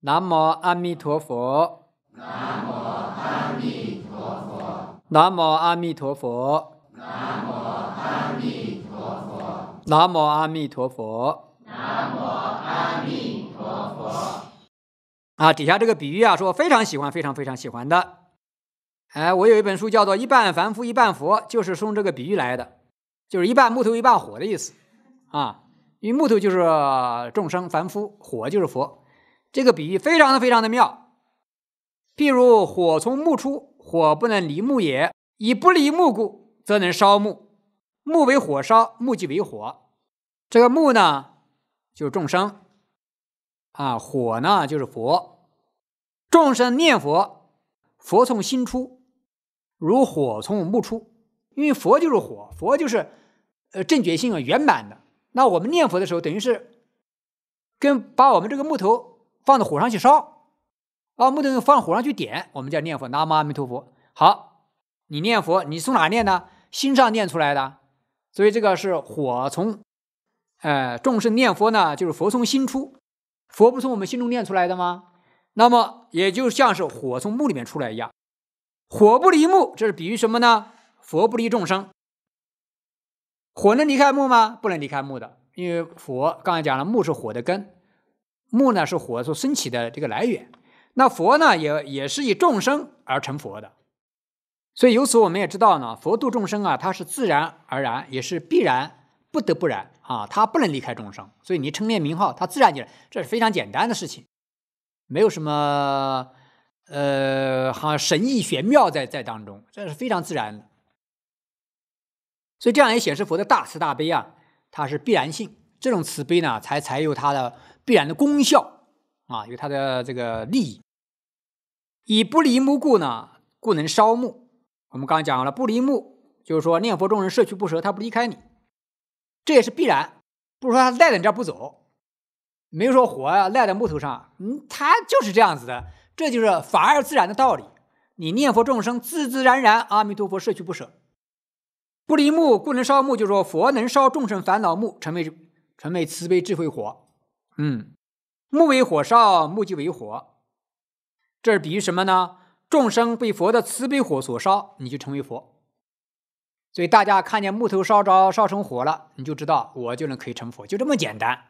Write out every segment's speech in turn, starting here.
南无阿弥陀佛。南无阿弥陀佛。南无阿弥陀佛。南无阿弥陀佛。南无阿弥陀佛。南无阿弥陀佛。啊，底下这个比喻啊，说非常喜欢，非常非常喜欢的。哎，我有一本书叫做《一半凡夫一半佛》，就是用这个比喻来的，就是一半木头一半火的意思啊，因为木头就是众生凡夫，火就是佛。这个比喻非常的非常的妙。譬如火从木出，火不能离木也。以不离木故，则能烧木。木为火烧，木即为火。这个木呢，就是众生啊，火呢就是佛。众生念佛，佛从心出，如火从木出。因为佛就是火，佛就是，呃，正觉性啊，圆满的。那我们念佛的时候，等于是跟把我们这个木头。放到火上去烧，把木头放火上去点，我们叫念佛，南无阿弥陀佛。好，你念佛，你从哪念呢？心上念出来的。所以这个是火从，哎，众生念佛呢，就是佛从心出，佛不从我们心中念出来的吗？那么也就像是火从木里面出来一样，火不离木，这是比喻什么呢？佛不离众生，火能离开木吗？不能离开木的，因为佛刚才讲了，木是火的根。木呢是火所升起的这个来源，那佛呢也也是以众生而成佛的，所以由此我们也知道呢，佛度众生啊，他是自然而然，也是必然不得不然啊，他不能离开众生，所以你称念名号，他自然就这是非常简单的事情，没有什么呃好像神意玄妙在在当中，这是非常自然的，所以这样也显示佛的大慈大悲啊，它是必然性，这种慈悲呢才才有它的。必然的功效啊，有它的这个利益。以不离木故呢，故能烧木。我们刚刚讲了，不离木就是说，念佛众生舍去不舍，他不离开你，这也是必然。不是说他赖在你这儿不走，没有说火啊赖在木头上。嗯，他就是这样子的，这就是法而自然的道理。你念佛众生自自然然，阿弥陀佛舍去不舍，不离木故能烧木，就说佛能烧众生烦恼木，成为成为慈悲智慧火。嗯，木为火烧，木即为火，这是比喻什么呢？众生被佛的慈悲火所烧，你就成为佛。所以大家看见木头烧着烧成火了，你就知道我就能可以成佛，就这么简单。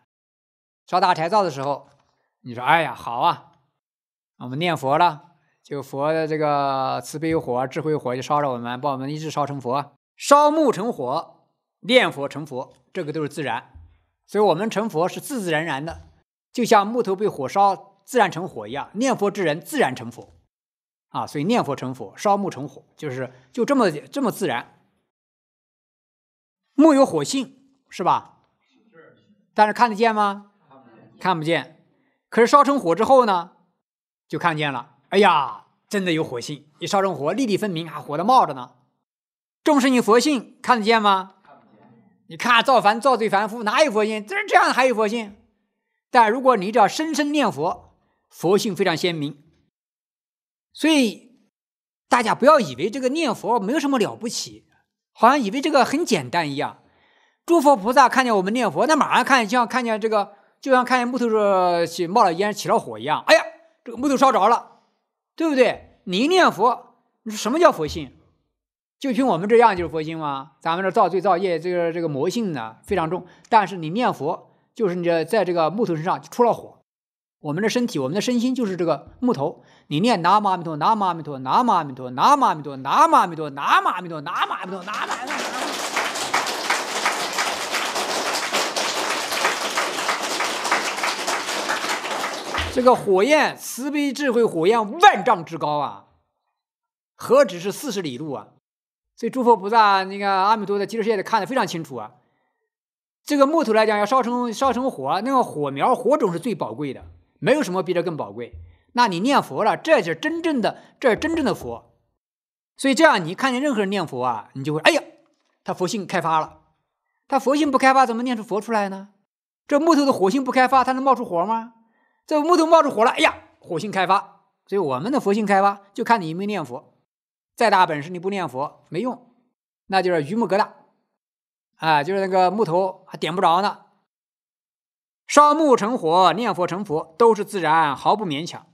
烧大柴灶的时候，你说：“哎呀，好啊，我们念佛了，就佛的这个慈悲火、智慧火就烧着我们，把我们一直烧成佛。烧木成火，念佛成佛，这个都是自然。”所以我们成佛是自自然然的，就像木头被火烧自然成火一样，念佛之人自然成佛，啊，所以念佛成佛，烧木成火，就是就这么这么自然。木有火性是吧？但是看得见吗？看不见。看不见。可是烧成火之后呢，就看见了。哎呀，真的有火性，一烧成火，粒粒分明还火的冒着呢。众生你佛性看得见吗？你看，造凡造罪凡夫哪有佛性？这这样还有佛性？但如果你只要深深念佛，佛性非常鲜明。所以大家不要以为这个念佛没有什么了不起，好像以为这个很简单一样。诸佛菩萨看见我们念佛，那马上看就像看见这个，就像看见木头是冒了烟、起了火一样。哎呀，这个木头烧着了，对不对？你一念佛，你说什么叫佛性？就凭我们这样就是佛经吗？咱们这造罪造业，这个这个魔性呢非常重。但是你念佛，就是你这在这个木头身上就出了火。我们的身体，我们的身心就是这个木头。你念南无阿弥陀，南无阿弥陀，南无阿弥陀，南无阿弥陀，南无阿弥陀，南无阿弥陀，南无阿弥陀，南无阿弥陀。这个火焰慈悲智慧火焰万丈之高啊，何止是四十里路啊！所以诸佛菩萨，那个阿弥陀在极乐世界里看得非常清楚啊。这个木头来讲，要烧成烧成火，那个火苗火种是最宝贵的，没有什么比这更宝贵。那你念佛了，这就是真正的，这是真正的佛。所以这样，你看见任何人念佛啊，你就会，哎呀，他佛性开发了。他佛性不开发，怎么念出佛出来呢？这木头的火性不开发，它能冒出火吗？这木头冒出火了，哎呀，火性开发。所以我们的佛性开发，就看你有没有念佛。再大本事你不念佛没用，那就是榆木疙瘩，啊，就是那个木头还点不着呢。烧木成火，念佛成佛，都是自然，毫不勉强。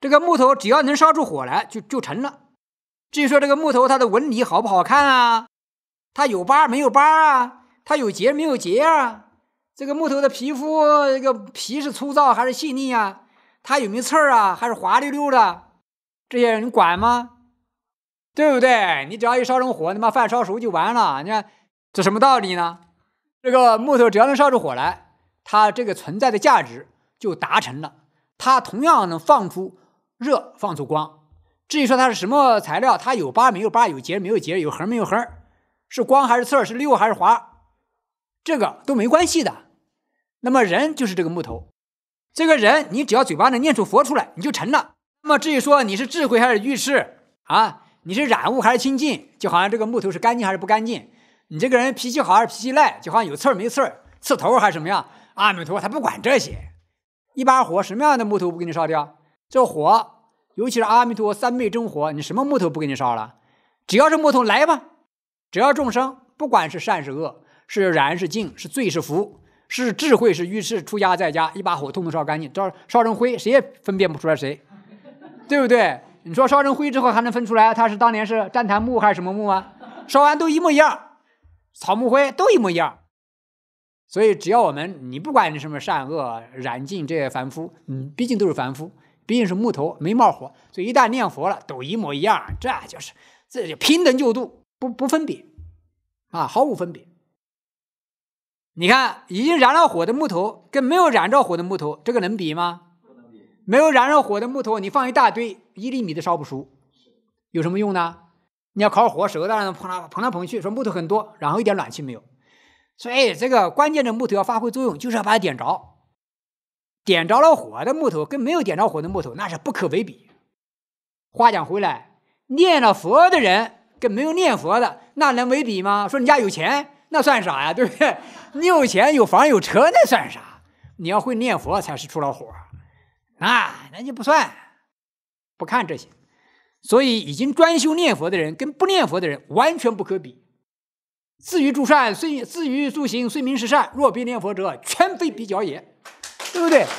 这个木头只要能烧出火来，就就成了。至于说这个木头它的纹理好不好看啊，它有疤没有疤啊，它有结没有结啊，这个木头的皮肤这个皮是粗糙还是细腻啊，它有没有刺儿啊，还是滑溜溜的，这些你管吗？对不对？你只要一烧成火，你把饭烧熟就完了。你看这什么道理呢？这个木头只要能烧出火来，它这个存在的价值就达成了。它同样能放出热，放出光。至于说它是什么材料，它有疤没有疤，有结没有结，有横没有横，是光还是刺，是溜还是滑，这个都没关系的。那么人就是这个木头，这个人你只要嘴巴能念出佛出来，你就成了。那么至于说你是智慧还是愚痴啊？你是染污还是清净？就好像这个木头是干净还是不干净？你这个人脾气好还是脾气赖？就好像有刺儿没刺儿，刺头还是什么样？阿弥陀佛，他不管这些，一把火什么样的木头不给你烧掉？这火，尤其是阿弥陀佛三昧真火，你什么木头不给你烧了？只要是木头来吧，只要众生，不管是善是恶，是燃是净，是罪是福，是智慧是愚痴，出家在家，一把火通通烧干净，烧烧成灰，谁也分辨不出来谁，对不对？你说烧成灰之后还能分出来，它是当年是旃檀木还是什么木啊？烧完都一模一样，草木灰都一模一样。所以只要我们，你不管什么善恶，染尽这些凡夫，嗯，毕竟都是凡夫，毕竟是木头，没冒火。所以一旦念佛了，都一模一样，这就是这就平等就度，不不分别啊，毫无分别。你看，已经燃了火的木头跟没有燃着火的木头，这个能比吗？没有燃着火的木头，你放一大堆，一粒米都烧不熟，有什么用呢？你要烤火，手在那捧来捧来捧去，说木头很多，然后一点暖气没有。所以这个关键的木头要发挥作用，就是要把它点着。点着了火的木头跟没有点着火的木头那是不可为比。话讲回来，念了佛的人跟没有念佛的，那能为比吗？说你家有钱，那算啥呀？对不对？你有钱有房有车，那算啥？你要会念佛才是出了火。啊，那就不算，不看这些，所以已经专修念佛的人跟不念佛的人完全不可比。自于诸善虽自于诸行虽名是善，若不念佛者，全非比较也，对不对？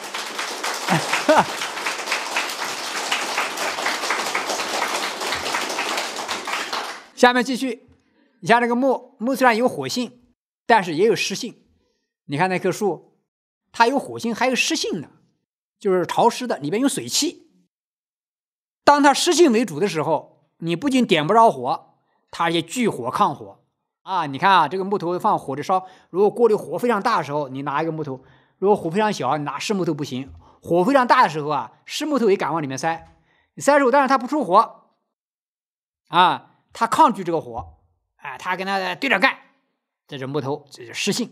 下面继续，你像这个木，木虽然有火性，但是也有湿性。你看那棵树，它有火性，还有湿性呢。就是潮湿的，里边有水汽。当它湿性为主的时候，你不仅点不着火，它也聚火抗火啊！你看啊，这个木头放火里烧，如果锅里火非常大的时候，你拿一个木头；如果火非常小，你拿湿木头不行。火非常大的时候啊，湿木头也敢往里面塞，塞住，但是它不出火，啊，它抗拒这个火，哎，它跟它对着干，这是木头，这是湿性。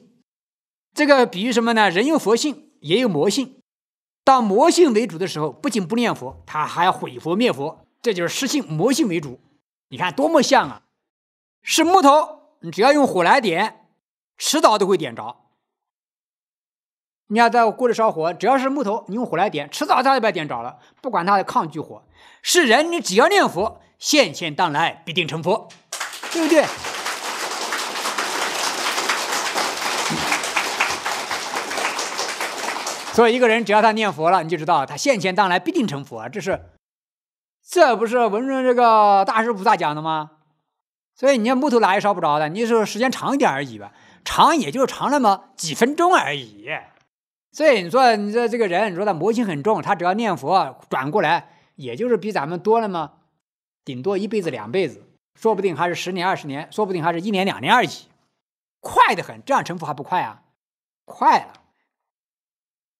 这个比喻什么呢？人有佛性，也有魔性。当魔性为主的时候，不仅不念佛，他还毁佛灭佛，这就是失性魔性为主。你看多么像啊！是木头，你只要用火来点，迟早都会点着。你要在锅里烧火，只要是木头，你用火来点，迟早它就被点着了。不管它的抗拒火，是人，你只要念佛，现前当来必定成佛，对不对？所以一个人只要他念佛了，你就知道他现前当来必定成佛。这是，这不是文殊这个大师菩萨讲的吗？所以你像木头哪也烧不着的，你说时间长一点而已吧，长也就长那么几分钟而已。所以你说你说这个人，你说他魔性很重，他只要念佛转过来，也就是比咱们多了吗？顶多一辈子两辈子，说不定还是十年二十年，说不定还是一年两年而已，快得很。这样成佛还不快啊？快了。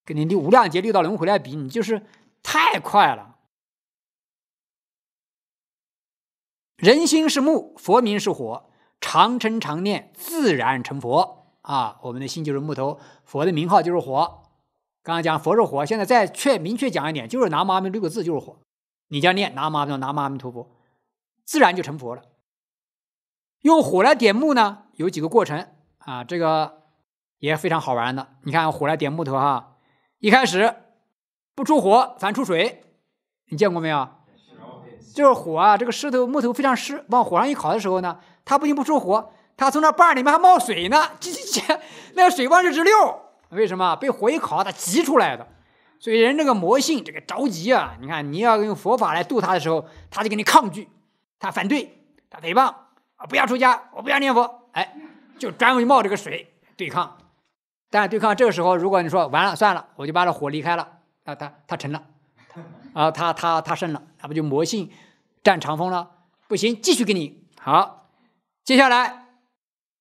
跟你六无量劫六道轮回来比，你就是太快了。人心是木，佛名是火，常称常念，自然成佛啊！我们的心就是木头，佛的名号就是火。刚刚讲佛是火，现在再确明确讲一点，就是拿阿弥六个字就是火。你将念，拿阿弥，拿阿弥陀佛，自然就成佛了。用火来点木呢，有几个过程啊？这个也非常好玩的。你看火来点木头哈。一开始不出火反出水，你见过没有？就是火啊，这个石头木头非常湿，往火上一烤的时候呢，它不仅不出火，它从那瓣里面还冒水呢，叽叽叽，那个水往这直溜。为什么？被火一烤，它急出来的。所以人这个魔性，这个着急啊！你看，你要用佛法来渡他的时候，他就给你抗拒，他反对，他诽谤啊，不要出家，我不要念佛，哎，就专门冒这个水对抗。但对抗这个时候，如果你说完了算了，我就把这火离开了，那他他成了，啊，他他他胜了，那不就魔性占长风了？不行，继续给你好，接下来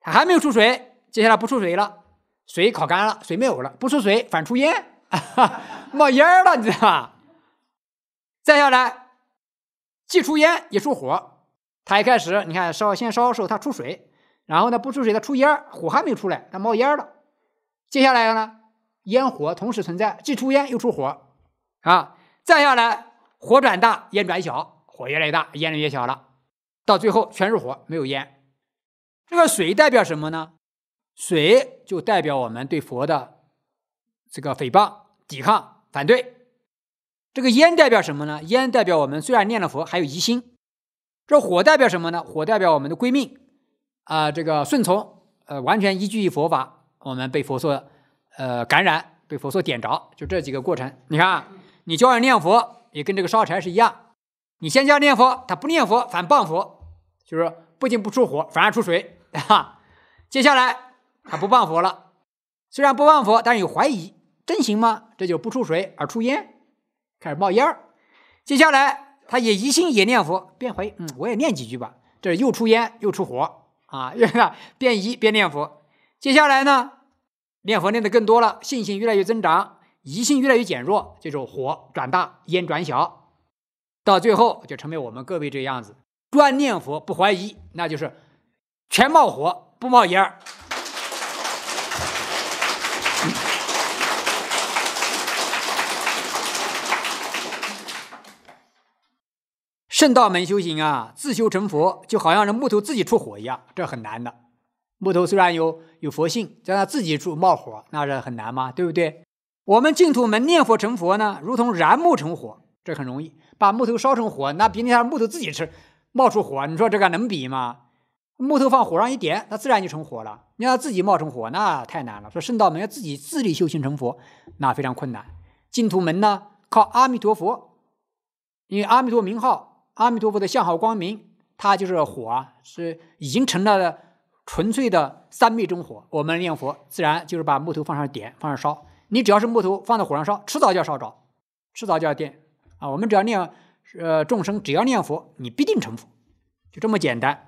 他还没有出水，接下来不出水了，水烤干了，水没有了，不出水反出烟，冒烟了，你知道吧？再下来既出烟也出火，他一开始你看烧先烧的时候他出水，然后呢不出水他出烟，火还没有出来，他冒烟了。接下来呢？烟火同时存在，既出烟又出火，啊，再下来火转大，烟转小，火越来越大，烟越来越小了。到最后全是火，没有烟。这个水代表什么呢？水就代表我们对佛的这个诽谤、抵抗、反对。这个烟代表什么呢？烟代表我们虽然念了佛，还有疑心。这火代表什么呢？火代表我们的归命啊，这个顺从，呃，完全依据佛法。我们被佛所呃，感染，被佛所点着，就这几个过程。你看，你教人念佛也跟这个烧柴是一样。你先教念佛，他不念佛，反谤佛，就是不仅不出火，反而出水啊。接下来他不谤佛了，虽然不谤佛，但是有怀疑，真行吗？这就不出水而出烟，开始冒烟儿。接下来他也疑心也念佛，便怀疑，嗯，我也念几句吧。这又出烟又出火啊，又 变疑变念佛。接下来呢？念佛念的更多了，信心越来越增长，疑心越来越减弱，就是火转大，烟转小，到最后就成为我们各位这样子，专念佛不怀疑，那就是全冒火不冒烟儿。圣道门修行啊，自修成佛，就好像是木头自己出火一样，这很难的。木头虽然有有佛性，叫他自己住冒火，那是很难嘛，对不对？我们净土门念佛成佛呢，如同燃木成火，这很容易，把木头烧成火，那比那木头自己吃冒出火，你说这个能比吗？木头放火上一点，它自然就成火了。你要自己冒成火，那太难了。说圣道门要自己自力修行成佛，那非常困难。净土门呢，靠阿弥陀佛，因为阿弥陀名号，阿弥陀佛的向好光明，它就是火啊，是已经成了。纯粹的三昧真火，我们念佛自然就是把木头放上点，放上烧。你只要是木头放在火上烧，迟早就要烧着，迟早就要电啊！我们只要念，呃，众生只要念佛，你必定成佛，就这么简单。